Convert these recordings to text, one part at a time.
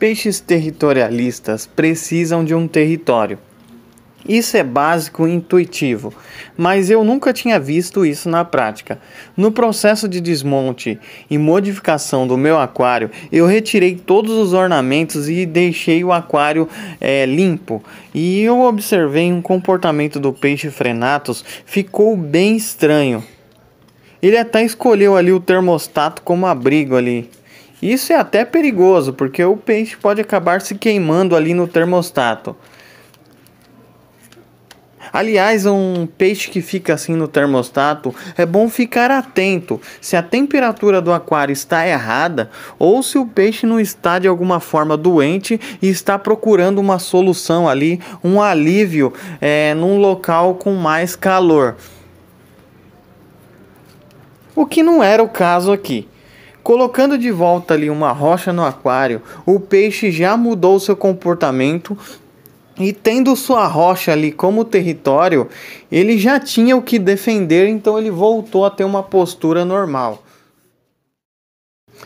Peixes territorialistas precisam de um território. Isso é básico e intuitivo, mas eu nunca tinha visto isso na prática. No processo de desmonte e modificação do meu aquário, eu retirei todos os ornamentos e deixei o aquário é, limpo. E eu observei um comportamento do peixe frenatus ficou bem estranho. Ele até escolheu ali o termostato como abrigo ali. Isso é até perigoso, porque o peixe pode acabar se queimando ali no termostato. Aliás, um peixe que fica assim no termostato, é bom ficar atento se a temperatura do aquário está errada ou se o peixe não está de alguma forma doente e está procurando uma solução ali, um alívio é, num local com mais calor. O que não era o caso aqui. Colocando de volta ali uma rocha no aquário, o peixe já mudou seu comportamento e tendo sua rocha ali como território, ele já tinha o que defender, então ele voltou a ter uma postura normal.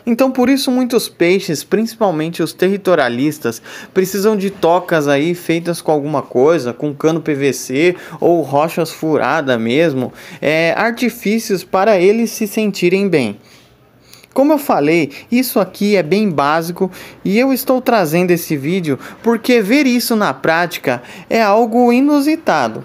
Então, por isso, muitos peixes, principalmente os territorialistas, precisam de tocas aí feitas com alguma coisa, com cano PVC ou rochas furadas mesmo, é, artifícios para eles se sentirem bem. Como eu falei, isso aqui é bem básico e eu estou trazendo esse vídeo porque ver isso na prática é algo inusitado.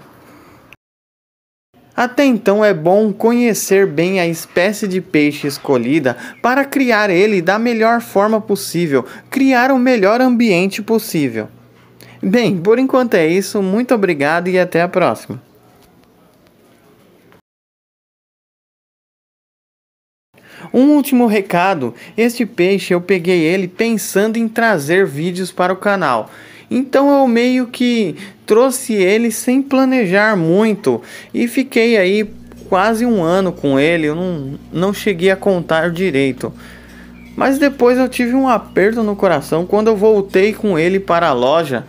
Até então é bom conhecer bem a espécie de peixe escolhida para criar ele da melhor forma possível, criar o melhor ambiente possível. Bem, por enquanto é isso, muito obrigado e até a próxima. Um último recado: este peixe eu peguei ele pensando em trazer vídeos para o canal. Então eu meio que trouxe ele sem planejar muito e fiquei aí quase um ano com ele. Eu não, não cheguei a contar direito. Mas depois eu tive um aperto no coração quando eu voltei com ele para a loja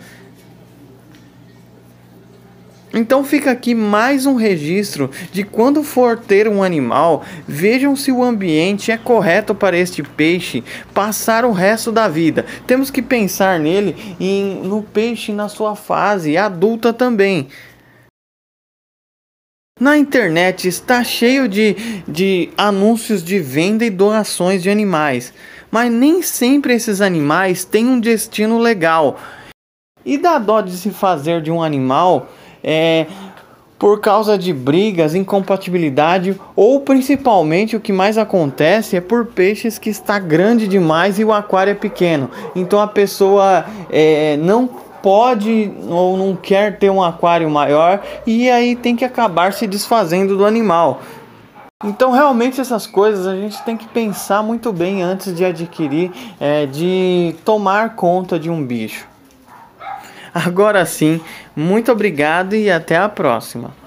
então fica aqui mais um registro de quando for ter um animal, vejam se o ambiente é correto para este peixe passar o resto da vida. Temos que pensar nele e no peixe na sua fase adulta também. Na internet está cheio de, de anúncios de venda e doações de animais, mas nem sempre esses animais têm um destino legal. E dá dó de se fazer de um animal é, por causa de brigas, incompatibilidade ou principalmente o que mais acontece é por peixes que está grande demais e o aquário é pequeno. Então a pessoa é, não pode ou não quer ter um aquário maior e aí tem que acabar se desfazendo do animal. Então, realmente, essas coisas a gente tem que pensar muito bem antes de adquirir, é, de tomar conta de um bicho. Agora sim, muito obrigado e até a próxima.